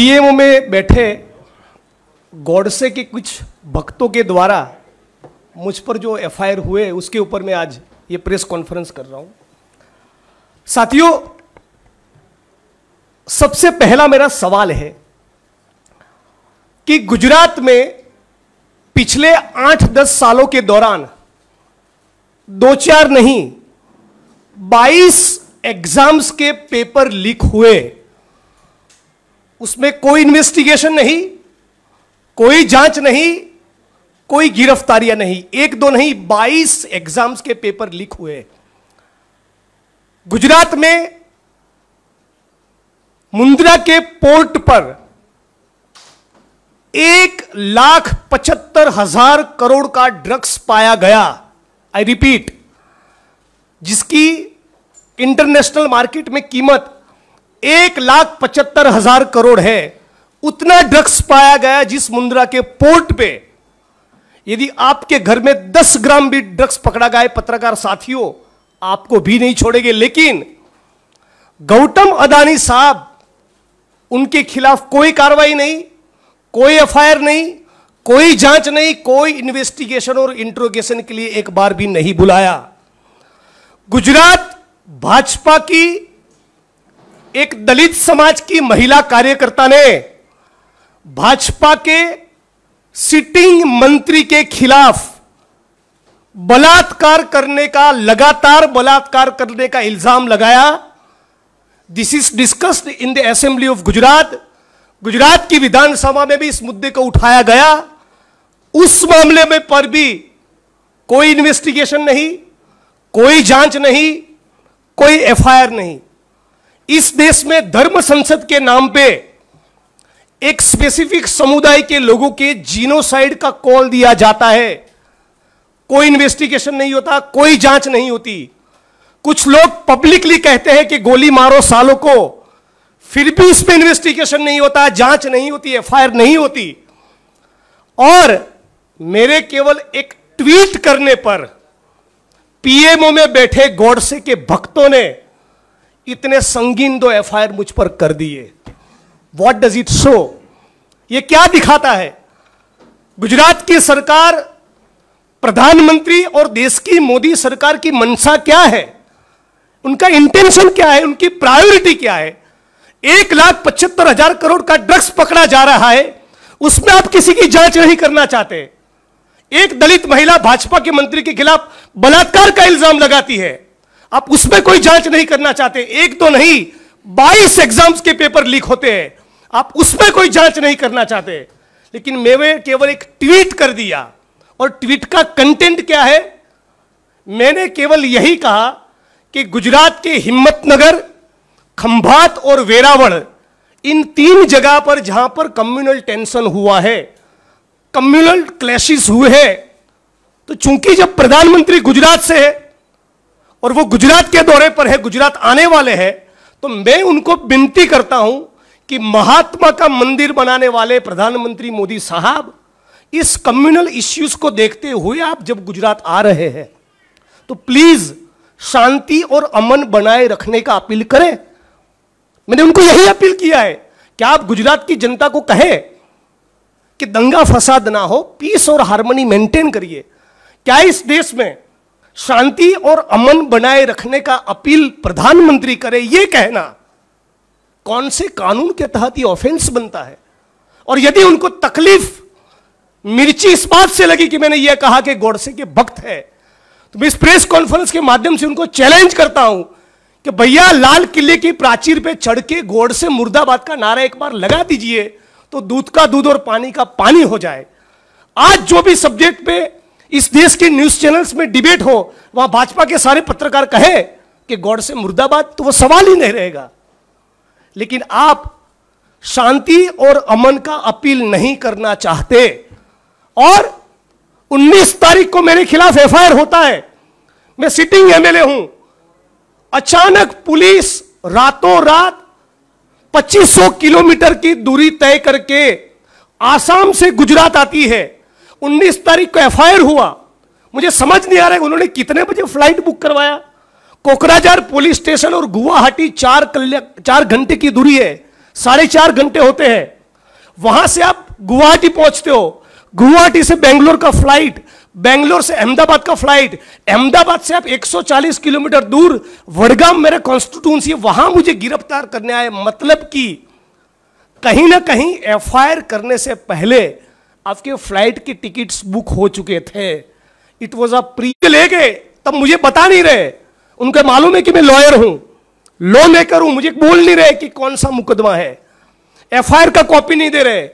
PMO में बैठे गौडसे के कुछ भक्तों के द्वारा मुझ पर जो एफआईआर हुए उसके ऊपर मैं आज ये प्रेस कॉन्फ्रेंस कर रहा हूं साथियों सबसे पहला मेरा सवाल है कि गुजरात में पिछले आठ दस सालों के दौरान दो चार नहीं बाईस एग्जाम्स के पेपर लीक हुए उसमें कोई इन्वेस्टिगेशन नहीं कोई जांच नहीं कोई गिरफ्तारियां नहीं एक दो नहीं 22 एग्जाम्स के पेपर लीक हुए गुजरात में मुंद्रा के पोर्ट पर एक लाख पचहत्तर हजार करोड़ का ड्रग्स पाया गया आई रिपीट जिसकी इंटरनेशनल मार्केट में कीमत एक लाख पचहत्तर हजार करोड़ है उतना ड्रग्स पाया गया जिस मुंद्रा के पोर्ट पे यदि आपके घर में 10 ग्राम भी ड्रग्स पकड़ा गया है पत्रकार साथियों आपको भी नहीं छोड़ेंगे लेकिन गौतम अदानी साहब उनके खिलाफ कोई कार्रवाई नहीं कोई एफ नहीं कोई जांच नहीं कोई इन्वेस्टिगेशन और इंट्रोगेशन के लिए एक बार भी नहीं बुलाया गुजरात भाजपा की एक दलित समाज की महिला कार्यकर्ता ने भाजपा के सिटिंग मंत्री के खिलाफ बलात्कार करने का लगातार बलात्कार करने का इल्जाम लगाया this is discussed in the assembly of Gujarat Gujarat की विधानसभा में भी इस मुद्दे को उठाया गया उस मामले में पर भी कोई इन्वेस्टिगेशन नहीं कोई जांच नहीं कोई एफआईआर नहीं इस देश में धर्म संसद के नाम पे एक स्पेसिफिक समुदाय के लोगों के जीनोसाइड का कॉल दिया जाता है कोई इन्वेस्टिगेशन नहीं होता कोई जांच नहीं होती कुछ लोग पब्लिकली कहते हैं कि गोली मारो सालों को फिर भी इसमें इन्वेस्टिगेशन नहीं होता जांच नहीं होती एफआईआर नहीं होती और मेरे केवल एक ट्वीट करने पर पीएमओ में बैठे गौडसे के भक्तों ने इतने संगीन दो एफ मुझ पर कर दिए वॉट डज इट शो ये क्या दिखाता है गुजरात की सरकार प्रधानमंत्री और देश की मोदी सरकार की मंशा क्या है उनका इंटेंशन क्या है उनकी प्रायोरिटी क्या है एक लाख पचहत्तर हजार करोड़ का ड्रग्स पकड़ा जा रहा है उसमें आप किसी की जांच नहीं करना चाहते एक दलित महिला भाजपा के मंत्री के खिलाफ बलात्कार का इल्जाम लगाती है आप उसमें कोई जांच नहीं करना चाहते एक तो नहीं बाईस एग्जाम्स के पेपर लीक होते हैं आप उसमें कोई जांच नहीं करना चाहते लेकिन मैंने केवल एक ट्वीट कर दिया और ट्वीट का कंटेंट क्या है मैंने केवल यही कहा कि गुजरात के हिम्मतनगर खंभात और वेरावल इन तीन जगह पर जहां पर कम्युनल टेंशन हुआ है कम्युनल क्लैशिस हुए हैं तो चूंकि जब प्रधानमंत्री गुजरात से है और वो गुजरात के दौरे पर है गुजरात आने वाले हैं तो मैं उनको विनती करता हूं कि महात्मा का मंदिर बनाने वाले प्रधानमंत्री मोदी साहब इस कम्युनल इश्यूज को देखते हुए आप जब गुजरात आ रहे हैं तो प्लीज शांति और अमन बनाए रखने का अपील करें मैंने उनको यही अपील किया है कि आप गुजरात की जनता को कहें कि दंगा फसाद ना हो पीस और हारमोनी मेंटेन करिए क्या इस देश में शांति और अमन बनाए रखने का अपील प्रधानमंत्री करे यह कहना कौन से कानून के तहत ये ऑफेंस बनता है और यदि उनको तकलीफ मिर्ची इस बात से लगी कि मैंने यह कहा कि गौडसे के वक्त है तो मैं इस प्रेस कॉन्फ्रेंस के माध्यम से उनको चैलेंज करता हूं कि भैया लाल किले की प्राचीर पे चढ़ के गोड़ से मुर्दाबाद का नारा एक बार लगा दीजिए तो दूध का दूध और पानी का पानी हो जाए आज जो भी सब्जेक्ट पे इस देश के न्यूज चैनल्स में डिबेट हो वहां भाजपा के सारे पत्रकार कहे कि गौड से मुर्दाबाद तो वो सवाल ही नहीं रहेगा लेकिन आप शांति और अमन का अपील नहीं करना चाहते और 19 तारीख को मेरे खिलाफ एफआईआर होता है मैं सिटिंग एमएलए हूं अचानक पुलिस रातों रात 2500 किलोमीटर की दूरी तय करके आसाम से गुजरात आती है उन्नीस तारीख को एफआईआर हुआ मुझे समझ नहीं आ रहा है उन्होंने कितने बजे फ्लाइट बुक करवाया कोकराझार पुलिस स्टेशन और गुवाहाटी चार कल्याण चार घंटे की दूरी है साढ़े चार घंटे होते हैं वहां से आप गुवाहाटी पहुंचते हो गुवाहाटी से बेंगलोर का फ्लाइट बेंगलोर से अहमदाबाद का फ्लाइट अहमदाबाद से आप 140 किलोमीटर दूर वडगाम मेरे कॉन्स्टिट्यूंसी वहां मुझे गिरफ्तार करने आए मतलब कि कहीं ना कहीं एफ करने से पहले आपके फ्लाइट के टिकट्स बुक हो चुके थे इट वॉज अ प्री ले गए तब मुझे बता नहीं रहे उनके मालूम है कि मैं लॉयर हूं लॉ मेकर हूं मुझे बोल नहीं रहे कि कौन सा मुकदमा है एफआईआर का कॉपी नहीं दे रहे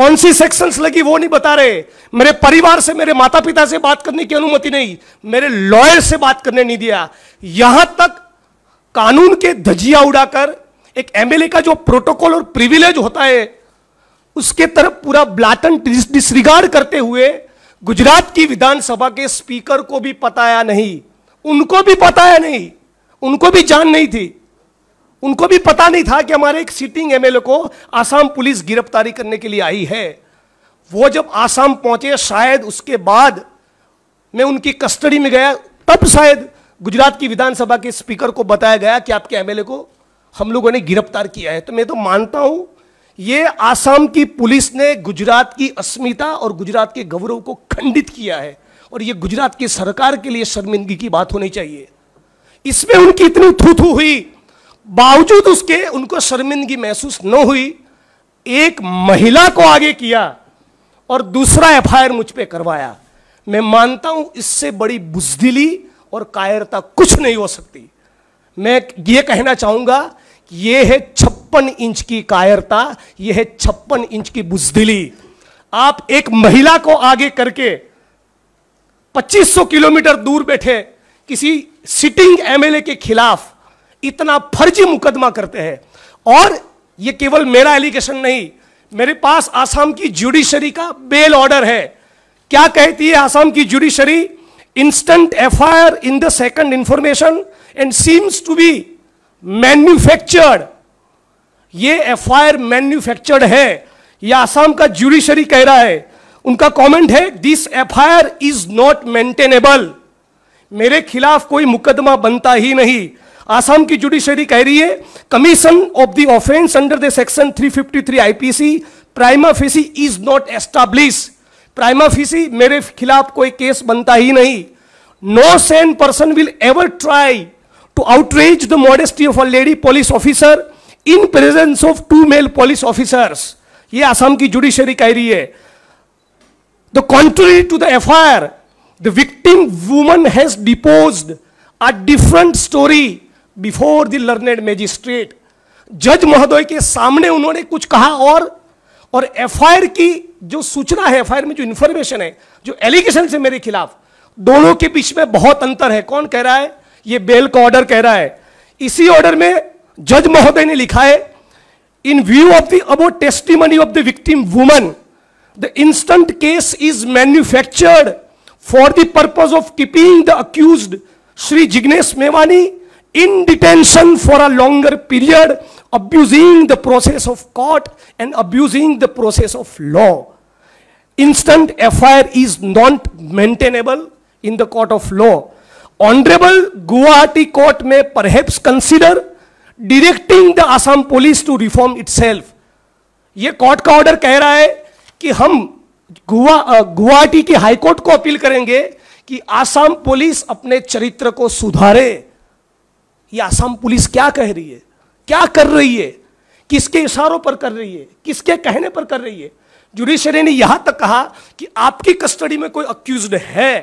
कौन सी सेक्शन लगी वो नहीं बता रहे मेरे परिवार से मेरे माता पिता से बात करने की अनुमति नहीं मेरे लॉयर से बात करने नहीं दिया यहां तक कानून के धजिया उड़ाकर एक एमएलए का जो प्रोटोकॉल और प्रिविलेज होता है उसके तरफ पूरा ब्लाटन डिसरिगार्ड करते हुए गुजरात की विधानसभा के स्पीकर को भी पताया नहीं उनको भी पताया नहीं उनको भी जान नहीं थी उनको भी पता नहीं था कि हमारे एक सिटिंग एमएलए को आसाम पुलिस गिरफ्तारी करने के लिए आई है वो जब आसाम पहुंचे शायद उसके बाद मैं उनकी कस्टडी में गया तब शायद गुजरात की विधानसभा के स्पीकर को बताया गया कि आपके एमएलए को हम लोगों ने गिरफ्तार किया है तो मैं तो मानता हूं ये आसाम की पुलिस ने गुजरात की अस्मिता और गुजरात के गौरव को खंडित किया है और ये गुजरात की सरकार के लिए शर्मिंदगी की बात होनी चाहिए इसमें उनकी इतनी थूथू हुई बावजूद उसके उनको शर्मिंदगी महसूस न हुई एक महिला को आगे किया और दूसरा एफआईआर मुझ पर करवाया मैं मानता हूं इससे बड़ी बुजदिली और कायरता कुछ नहीं हो सकती मैं ये कहना चाहूंगा ये है छप्पन इंच की कायरता ये है छप्पन इंच की बुजदिली आप एक महिला को आगे करके 2500 किलोमीटर दूर बैठे किसी सिटिंग एमएलए के खिलाफ इतना फर्जी मुकदमा करते हैं और यह केवल मेरा एलिगेशन नहीं मेरे पास आसाम की जुडिशरी का बेल ऑर्डर है क्या कहती है आसाम की judiciary instant FIR in the second information and seems to be manufactured ये एफ मैन्युफैक्चर्ड है यह आसाम का ज्यूडिशरी कह रहा है उनका कमेंट है this F is not maintainable मेरे खिलाफ कोई मुकदमा बनता ही नहीं आसाम की जुडिशरी कह रही है commission of the offence under the section 353 IPC prima facie is not establish prima facie मेरे खिलाफ कोई केस बनता ही नहीं no sane person will ever try to outrage the modesty of a lady police officer in presence of two male police officers ye assam ki judiciary कह रही है the contrary to the F I R the victim woman has deposed a different story before the जज महोदय के सामने उन्होंने कुछ कहा और और एफआईआर की जो सूचना है एफआईआर में जो इंफॉर्मेशन है जो एलिगेशन से मेरे खिलाफ दोनों के बीच में बहुत अंतर है कौन कह रहा है ये बेल का ऑर्डर कह रहा है इसी ऑर्डर में जज महोदय ने लिखा है in view of the about money of the victim woman the instant case is manufactured for the purpose of keeping the accused Shri Jignesh Mevani in detention for a longer period abusing the process of court and abusing the process of law instant F I R is not maintainable in the court of law honourable Guwahati court में perhaps consider directing the Assam police to reform it itself यह court का order कह रहा है कि हम गुवा गुवाहाटी की high court को अपील करेंगे कि आसाम पुलिस अपने चरित्र को सुधारे ये आसाम पुलिस क्या कह रही है क्या कर रही है किसके इशारों पर कर रही है किसके कहने पर कर रही है जुडिशरी ने यहां तक कहा कि आपकी कस्टडी में कोई अक्यूज है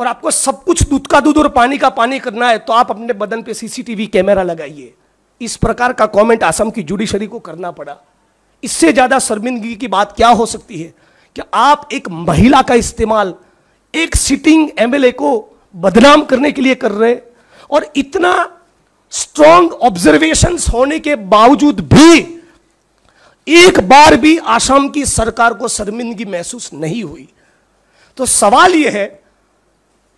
और आपको सब कुछ दूध का दूध और पानी का पानी करना है तो आप अपने बदन पे सीसीटीवी कैमरा लगाइए इस प्रकार का कमेंट आसम की जुडिशरी को करना पड़ा इससे ज़्यादा शर्मिंदगी की बात क्या हो सकती है कि आप एक महिला का इस्तेमाल एक सिटिंग एमएलए को बदनाम करने के लिए कर रहे और इतना स्ट्रॉन्ग ऑब्जर्वेशन होने के बावजूद भी एक बार भी आसाम की सरकार को शर्मिंदगी महसूस नहीं हुई तो सवाल यह है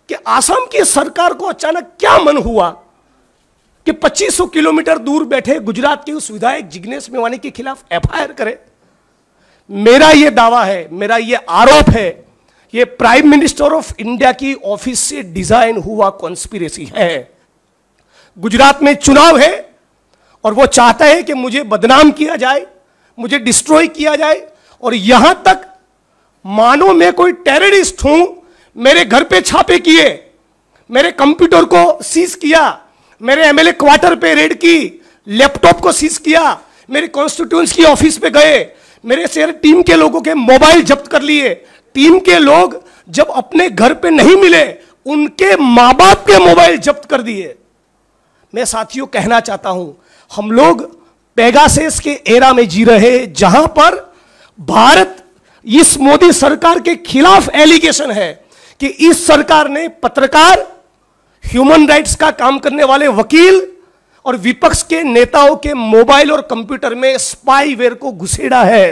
कि आसाम की सरकार को अचानक क्या मन हुआ कि 2500 किलोमीटर दूर बैठे गुजरात के उस विधायक जिग्नेश मेवानी के खिलाफ एफआईआर करे मेरा यह दावा है मेरा यह आरोप है ये प्राइम मिनिस्टर ऑफ इंडिया की ऑफिस से डिजाइन हुआ कॉन्स्पिरेसी है गुजरात में चुनाव है और वो चाहता है कि मुझे बदनाम किया जाए मुझे डिस्ट्रॉय किया जाए और यहां तक मानो मैं कोई टेररिस्ट हूं मेरे घर पे छापे किए मेरे कंप्यूटर को सीज किया मेरे एमएलए क्वार्टर पे रेड की लैपटॉप को सीज किया मेरे कॉन्स्टिट्यूंस की ऑफिस पे गए मेरे शेयर टीम के लोगों के मोबाइल जब्त कर लिए टीम के लोग जब अपने घर पे नहीं मिले उनके माँ बाप के मोबाइल जब्त कर दिए मैं साथियों कहना चाहता हूं हम लोग पेगासेस के एरा में जी रहे जहां पर भारत इस मोदी सरकार के खिलाफ एलिगेशन है कि इस सरकार ने पत्रकार ह्यूमन राइट्स का काम करने वाले वकील और विपक्ष के नेताओं के मोबाइल और कंप्यूटर में स्पाईवेयर को घुसेड़ा है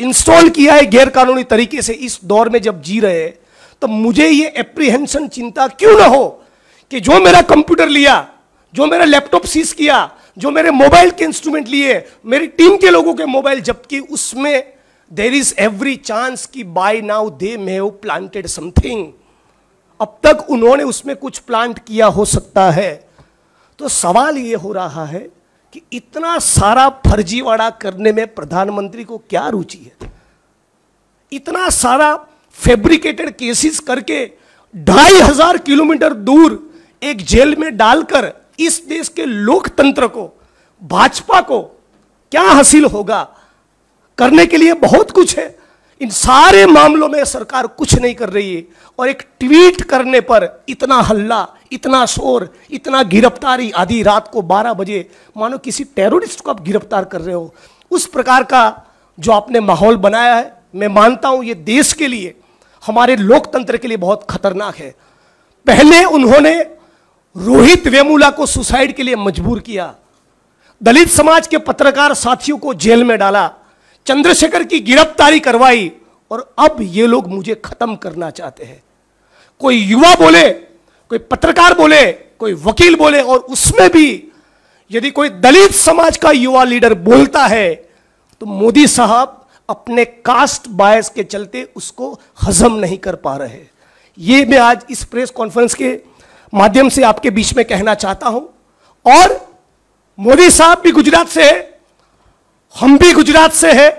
इंस्टॉल किया है गैरकानूनी तरीके से इस दौर में जब जी रहे तो मुझे ये एप्रीहेंशन चिंता क्यों ना हो कि जो मेरा कंप्यूटर लिया जो मेरा लैपटॉप सीज किया जो मेरे मोबाइल के इंस्ट्रूमेंट लिए मेरी टीम के लोगों के मोबाइल जबकि उसमें देर इज एवरी चांस की by now they may have planted something अब तक उन्होंने उसमें कुछ प्लांट किया हो सकता है तो सवाल ये हो रहा है कि इतना सारा फर्जीवाड़ा करने में प्रधानमंत्री को क्या रुचि है इतना सारा फेब्रिकेटेड केसेस करके ढाई हजार किलोमीटर दूर एक जेल में डालकर इस देश के लोकतंत्र को भाजपा को क्या हासिल होगा करने के लिए बहुत कुछ है इन सारे मामलों में सरकार कुछ नहीं कर रही है और एक ट्वीट करने पर इतना हल्ला इतना शोर इतना गिरफ्तारी आधी रात को 12 बजे मानो किसी टेररिस्ट को आप गिरफ्तार कर रहे हो उस प्रकार का जो आपने माहौल बनाया है मैं मानता हूं ये देश के लिए हमारे लोकतंत्र के लिए बहुत खतरनाक है पहले उन्होंने रोहित वेमूला को सुसाइड के लिए मजबूर किया दलित समाज के पत्रकार साथियों को जेल में डाला चंद्रशेखर की गिरफ्तारी करवाई और अब ये लोग मुझे खत्म करना चाहते हैं कोई युवा बोले कोई पत्रकार बोले कोई वकील बोले और उसमें भी यदि कोई दलित समाज का युवा लीडर बोलता है तो मोदी साहब अपने कास्ट बायस के चलते उसको हजम नहीं कर पा रहे ये मैं आज इस प्रेस कॉन्फ्रेंस के माध्यम से आपके बीच में कहना चाहता हूं और मोदी साहब भी गुजरात से है हम भी गुजरात से हैं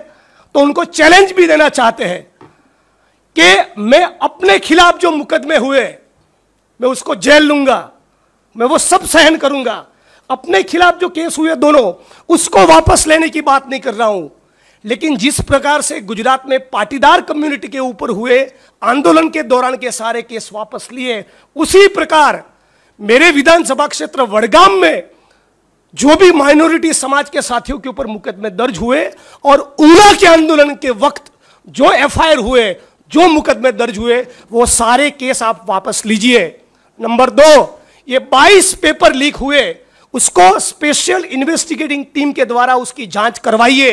तो उनको चैलेंज भी देना चाहते हैं कि मैं अपने खिलाफ जो मुकदमे हुए मैं उसको जेल लूंगा मैं वो सब सहन करूंगा अपने खिलाफ जो केस हुए दोनों उसको वापस लेने की बात नहीं कर रहा हूं लेकिन जिस प्रकार से गुजरात में पाटीदार कम्युनिटी के ऊपर हुए आंदोलन के दौरान के सारे केस वापस लिए उसी प्रकार मेरे विधानसभा क्षेत्र वडगाम में जो भी माइनॉरिटी समाज के साथियों के ऊपर मुकदमे दर्ज हुए और ऊना के आंदोलन के वक्त जो एफआईआर हुए जो मुकदमे दर्ज हुए वो सारे केस आप वापस लीजिए नंबर दो ये 22 पेपर लीक हुए उसको स्पेशल इन्वेस्टिगेटिंग टीम के द्वारा उसकी जांच करवाइए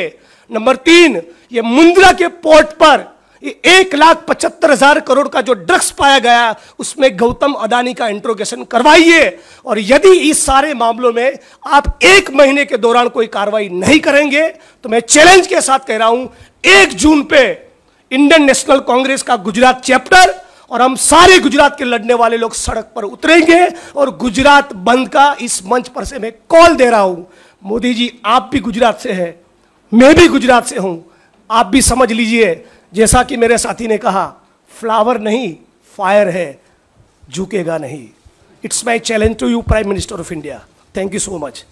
नंबर तीन ये मुंद्रा के पोर्ट पर एक लाख पचहत्तर हजार करोड़ का जो ड्रग्स पाया गया उसमें गौतम अदानी का इंट्रोगेशन करवाइए और यदि इस सारे मामलों में आप एक महीने के दौरान कोई कार्रवाई नहीं करेंगे तो मैं चैलेंज के साथ कह रहा हूं एक जून पे इंडियन नेशनल कांग्रेस का गुजरात चैप्टर और हम सारे गुजरात के लड़ने वाले लोग सड़क पर उतरेंगे और गुजरात बंद का इस मंच पर से मैं कॉल दे रहा हूं मोदी जी आप भी गुजरात से हैं मैं भी गुजरात से हूं आप भी समझ लीजिए जैसा कि मेरे साथी ने कहा फ्लावर नहीं फायर है झुकेगा नहीं it's my challenge to you prime minister of India thank you so much